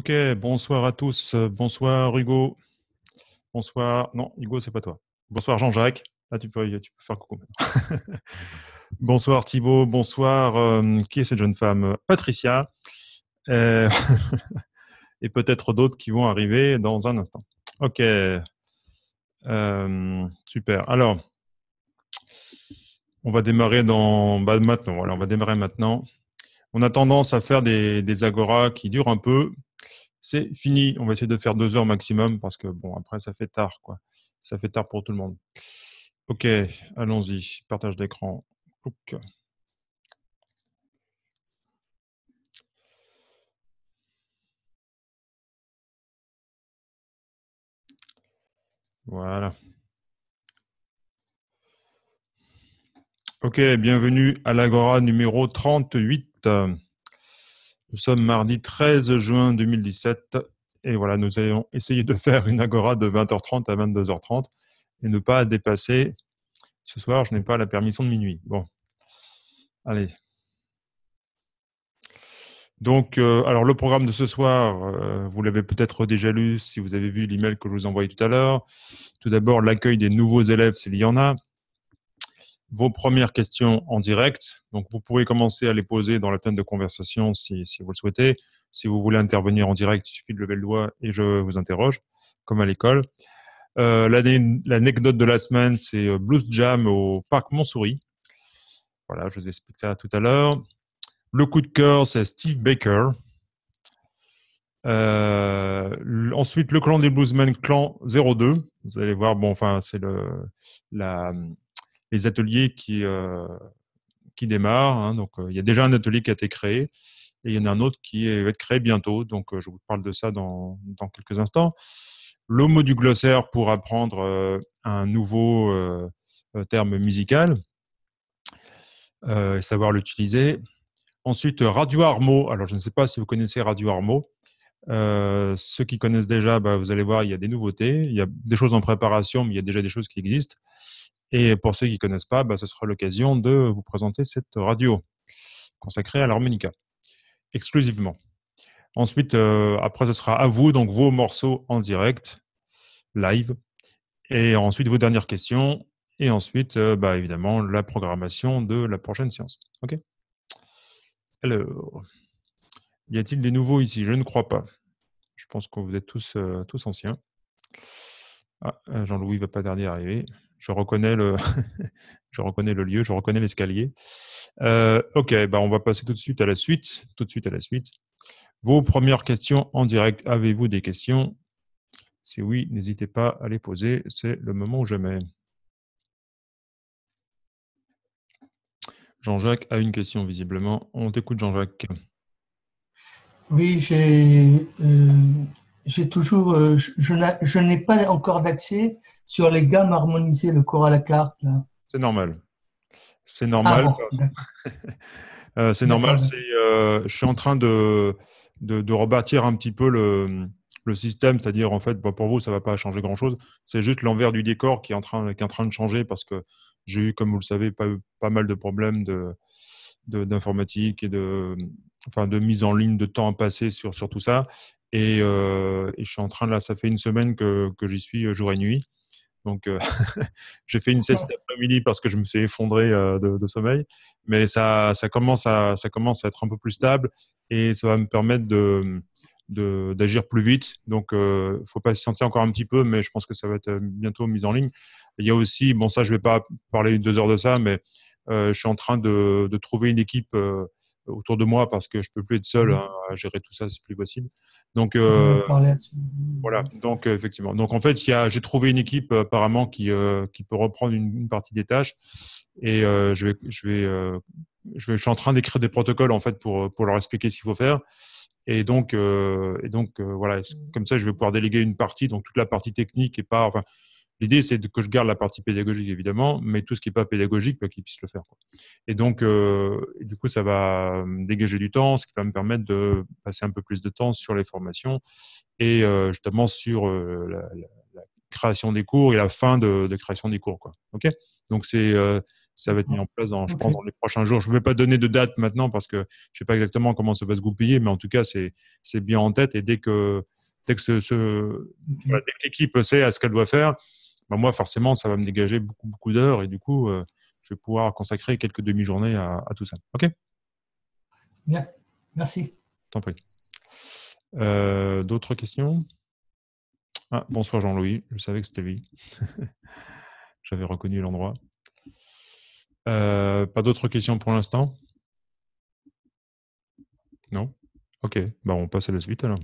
Ok, bonsoir à tous. Euh, bonsoir Hugo. Bonsoir. Non, Hugo, c'est pas toi. Bonsoir Jean-Jacques. Ah, tu peux, faire coucou. bonsoir thibault Bonsoir. Euh, qui est cette jeune femme Patricia. Euh, et peut-être d'autres qui vont arriver dans un instant. Ok. super. Alors, on va démarrer dans bah, maintenant. Voilà, on va démarrer maintenant. On a tendance à faire des, des agoras qui durent un peu c'est fini. On va essayer de faire deux heures maximum parce que bon, après, ça fait tard, quoi. Ça fait tard pour tout le monde. Ok, allons-y. Partage d'écran. Voilà. Ok, bienvenue à l'Agora numéro 38. Nous sommes mardi 13 juin 2017 et voilà, nous allons essayer de faire une agora de 20h30 à 22h30 et ne pas dépasser. Ce soir, je n'ai pas la permission de minuit. Bon, allez. Donc, euh, alors le programme de ce soir, euh, vous l'avez peut-être déjà lu si vous avez vu l'email que je vous envoyais tout à l'heure. Tout d'abord, l'accueil des nouveaux élèves s'il y en a vos premières questions en direct. Donc, vous pouvez commencer à les poser dans la tonne de conversation si, vous le souhaitez. Si vous voulez intervenir en direct, il suffit de lever le doigt et je vous interroge, comme à l'école. Euh, l'anecdote de la semaine, c'est euh, Blues Jam au Parc Montsouris. Voilà, je vous explique ça tout à l'heure. Le coup de cœur, c'est Steve Baker. Euh, ensuite, le clan des bluesmen, clan 02. Vous allez voir, bon, enfin, c'est le, la, les ateliers qui, euh, qui démarrent. Hein. Donc, euh, il y a déjà un atelier qui a été créé et il y en a un autre qui va être créé bientôt. Donc, euh, je vous parle de ça dans, quelques instants. Le mot du glossaire pour apprendre un nouveau terme musical et savoir l'utiliser. Ensuite, Radio Armo. Alors, je ne sais pas si vous connaissez Radio Armo. ceux qui connaissent déjà, bah, vous allez voir, il y a des nouveautés, il y a des choses en préparation, mais il y a déjà des choses qui existent. Et pour ceux qui ne connaissent pas, bah, ce sera l'occasion de vous présenter cette radio consacrée à l'harmonica, exclusivement. Ensuite, euh, après, ce sera à vous, donc vos morceaux en direct, live. Et ensuite, vos dernières questions. Et ensuite, euh, bah, évidemment, la programmation de la prochaine séance. OK Alors, y a-t-il des nouveaux ici Je ne crois pas. Je pense que vous êtes tous, euh, tous anciens. Ah, Jean-Louis ne va pas dernier arriver je reconnais le, je reconnais le lieu, je reconnais l'escalier. Euh, ok, bah on va passer tout de suite à la suite. Tout de suite à la suite. Vos premières questions en direct. Avez-vous des questions Si oui, n'hésitez pas à les poser. C'est le moment ou jamais. Jean-Jacques a une question visiblement. On t'écoute, Jean-Jacques. Oui, j'ai euh, j'ai toujours, euh, je, n'ai pas encore d'accès sur les gammes harmonisées, le corps à la carte. C'est normal. C'est normal. Ah euh, c'est normal. Euh, je suis en train de, de, rebâtir un petit peu le, le système, c'est-à-dire en fait, bah, pour vous, ça ne va pas changer grand-chose. C'est juste l'envers du décor qui est en train, train de changer parce que j'ai eu, comme vous le savez, pas, pas mal de problèmes de d'informatique et de, enfin de mise en ligne, de temps à sur, sur tout ça. Et, euh, je suis en train, là, ça fait une semaine que, que j'y suis euh, jour et nuit. Donc, euh, j'ai fait une sieste après-midi parce que je me suis effondré de, sommeil. Mais ça, ça, commence à, ça commence à être un peu plus stable et ça va me permettre de, d'agir plus vite. Donc, il faut pas s'y sentir encore un petit peu, mais je pense que ça va être bientôt mise en ligne. Il y a aussi, bon, ça, je vais pas parler deux heures de ça, mais je suis en train de, de trouver une équipe autour de moi parce que je peux plus être seul mmh. hein, à, gérer tout ça, c'est plus possible. Donc euh, voilà. Donc euh, effectivement. Donc en fait, j'ai trouvé une équipe apparemment qui euh, qui peut reprendre une, partie des tâches et je vais je vais je vais je suis en train d'écrire des protocoles en fait pour pour leur expliquer ce qu'il faut faire. Et donc, et donc voilà, mmh. comme ça, je vais pouvoir déléguer une partie, donc toute la partie technique et pas, enfin, L'idée, c'est que je garde la partie pédagogique, évidemment, mais tout ce qui n'est pas pédagogique, qu'il puisse le faire. Et donc, euh, du coup, ça va dégager du temps, ce qui va me permettre de passer un peu plus de temps sur les formations et euh, justement sur euh, la, création des cours et la fin de, création des cours. Quoi. donc, c'est ça va être mis en place, dans, je dans les prochains jours. Je ne vais pas donner de date maintenant parce que je ne sais pas exactement comment ça va se goupiller, mais en tout cas, c'est bien en tête. Et dès que, l'équipe sait à ce qu'elle doit faire, bah, moi, forcément, ça va me dégager beaucoup, beaucoup d'heures et du coup, euh, je vais pouvoir consacrer quelques demi-journées à, tout ça. OK Bien, merci. Tant pis. Euh, d'autres questions ah, Bonsoir Jean-Louis, je savais que c'était lui. J'avais reconnu l'endroit. Euh, pas d'autres questions pour l'instant Non Ok, bah on passe à la suite alors.